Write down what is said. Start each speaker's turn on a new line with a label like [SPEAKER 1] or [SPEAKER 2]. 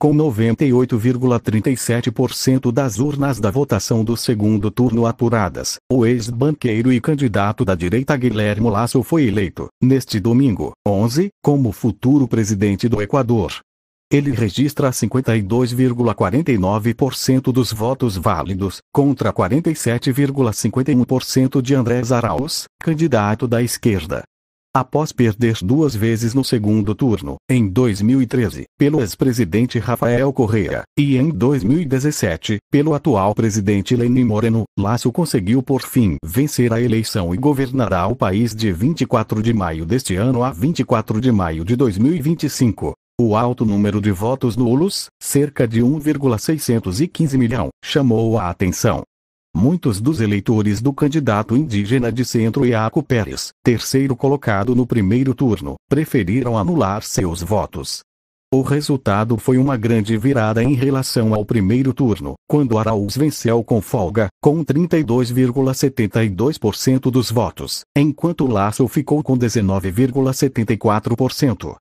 [SPEAKER 1] com 98,37% das urnas da votação do segundo turno apuradas. O ex-banqueiro e candidato da direita Guilherme Lasso foi eleito, neste domingo, 11, como futuro presidente do Equador. Ele registra 52,49% dos votos válidos, contra 47,51% de Andrés Arauz, candidato da esquerda após perder duas vezes no segundo turno, em 2013, pelo ex-presidente Rafael Correa, e em 2017, pelo atual presidente Lenin Moreno, Laço conseguiu por fim vencer a eleição e governará o país de 24 de maio deste ano a 24 de maio de 2025. O alto número de votos nulos, cerca de 1,615 milhão, chamou a atenção muitos dos eleitores do candidato indígena de centro Iaco Pérez, terceiro colocado no primeiro turno, preferiram anular seus votos. O resultado foi uma grande virada em relação ao primeiro turno, quando Araújo venceu com folga, com 32,72% dos votos, enquanto Laço ficou com 19,74%.